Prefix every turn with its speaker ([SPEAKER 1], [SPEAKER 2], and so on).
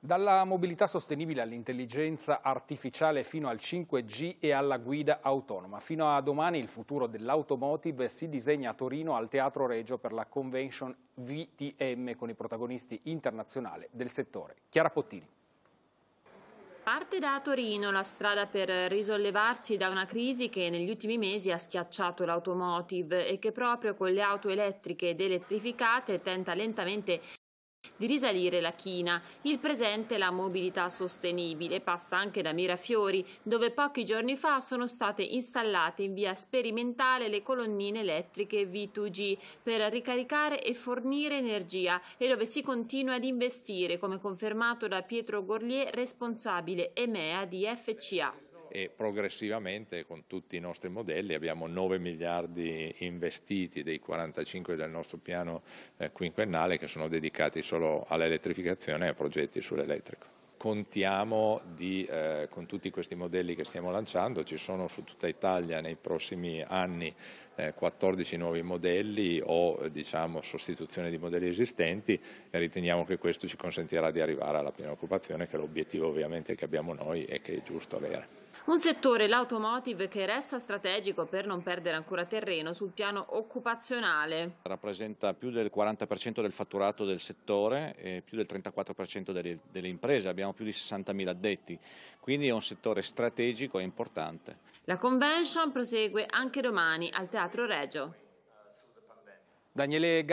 [SPEAKER 1] Dalla mobilità sostenibile all'intelligenza artificiale fino al 5G e alla guida autonoma. Fino a domani il futuro dell'automotive si disegna a Torino al Teatro Regio per la convention VTM con i protagonisti internazionali del settore. Chiara Pottini.
[SPEAKER 2] Parte da Torino la strada per risollevarsi da una crisi che negli ultimi mesi ha schiacciato l'automotive e che proprio con le auto elettriche ed elettrificate tenta lentamente di risalire la china. Il presente è la mobilità sostenibile passa anche da Mirafiori, dove pochi giorni fa sono state installate in via sperimentale le colonnine elettriche V2G per ricaricare e fornire energia e dove si continua ad investire, come confermato da Pietro Gorlier, responsabile EMEA di FCA
[SPEAKER 3] e progressivamente con tutti i nostri modelli abbiamo 9 miliardi investiti dei 45 del nostro piano eh, quinquennale che sono dedicati solo all'elettrificazione e a progetti sull'elettrico contiamo di, eh, con tutti questi modelli che stiamo lanciando, ci sono su tutta Italia nei prossimi anni eh, 14 nuovi modelli o eh, diciamo, sostituzione di modelli esistenti e riteniamo che questo ci consentirà di arrivare alla piena occupazione che è l'obiettivo ovviamente che abbiamo noi e che è giusto avere.
[SPEAKER 2] Un settore, l'automotive, che resta strategico per non perdere ancora terreno sul piano occupazionale.
[SPEAKER 4] Rappresenta più del 40% del fatturato del settore e più del 34% delle, delle, imprese, abbiamo più di 60.000 addetti, quindi è un settore strategico e importante.
[SPEAKER 2] La convention prosegue anche domani al Teatro Regio.
[SPEAKER 1] Daniele